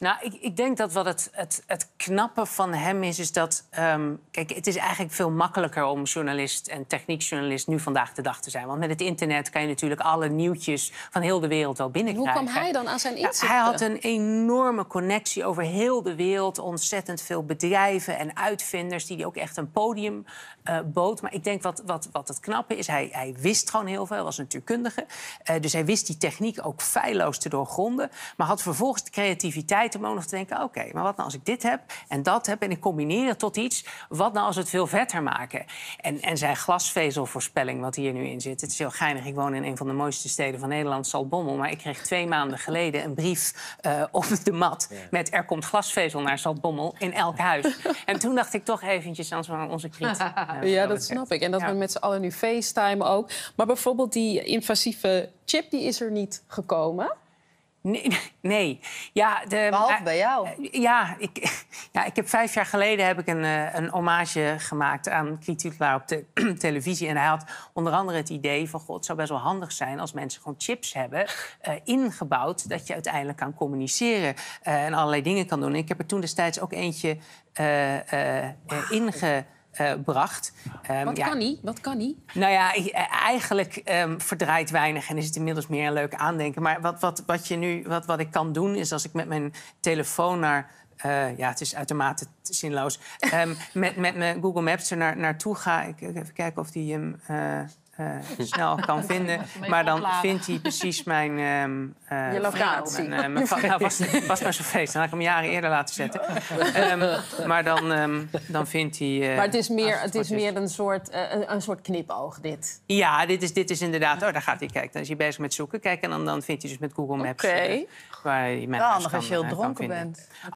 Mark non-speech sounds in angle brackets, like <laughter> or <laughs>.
Nou, ik, ik, denk dat wat het, het, het knappe van hem is, is dat... Ehm, kijk, het is eigenlijk veel makkelijker om journalist en techniekjournalist nu vandaag de dag te zijn. Want met het internet kan je natuurlijk alle nieuwtjes van heel de wereld wel binnenkrijgen. Hoe kwam hij dan aan zijn nou, inzichten? hij had een enorme connectie over heel de wereld. Ontzettend veel bedrijven en uitvinders die ook echt een podium eh, bood. Maar ik denk wat, wat, wat het knappe is, hij, hij wist gewoon heel veel. Hij was natuurkundige. Uh, dus hij wist die techniek ook feilloos te doorgronden. Maar had vervolgens de creativiteit tijd om ook nog te denken... oké, maar wat nou als ik dit heb en dat heb en ik combineer het tot iets... wat nou als we het veel vetter maken? En, en zijn glasvezelvoorspelling wat hier nu in zit... het is heel geinig, ik woon in een van de mooiste steden van Nederland, Zaltbommel... maar ik kreeg twee maanden geleden een brief eh, op de mat... met er komt glasvezel naar Zaltbommel in elk huis. <laughs> en toen dacht ik toch eventjes aan onze kritiek. ja, dat snap ik. En dat we met z'n allen nu FaceTime ook. Maar bijvoorbeeld die invasieve chip, die is er niet gekomen... Nee, <laughs> nee. Ja, de, Behalve bij jou. Eh, ja ik, <laughs> ja, ik heb vijf jaar geleden heb ik een, eh, een hommage gemaakt aan Piet op de <clears throat> televisie. En hij had onder andere het idee van... God, het zou best wel handig zijn als mensen gewoon chips hebben eh, ingebouwd... dat je uiteindelijk kan communiceren en allerlei dingen kan doen. ik heb er toen destijds ook eentje uh, wow. inge eh, bracht. Ehm, wat, kan niet? wat kan niet? Nou ja, eh, eigenlijk um, verdraait weinig en is het inmiddels meer een leuk aandenken. Maar wat, wat, wat, je nu, wat, wat ik kan doen is als ik met mijn telefoon naar. Eh, ja, het is uitermate zinloos. Ehm, <laughs> met, met mijn Google Maps er naar, naartoe ga. Ik, even kijken of die hem. Eh, snel <laughs> kan vinden. Maar dan vindt hij precies mijn... Ehm, eh, je locatie. Mijn, eh, mijn, <laughs> nou, was, was maar zo'n feest. Dan had ik hem jaren eerder laten zetten. Ehm, maar dan, ehm, dan vindt hij... maar het is meer, het, is meer dus- een, soort, een, een, soort knipoog, dit. Ja, dit is, dit is inderdaad... Oh, daar gaat hij kijken. Dan is hij bezig met zoeken. Kijk, en dan, dan vindt hij dus met Google Maps... Oké. Okay. waar hij mijn als je heel dronken bent.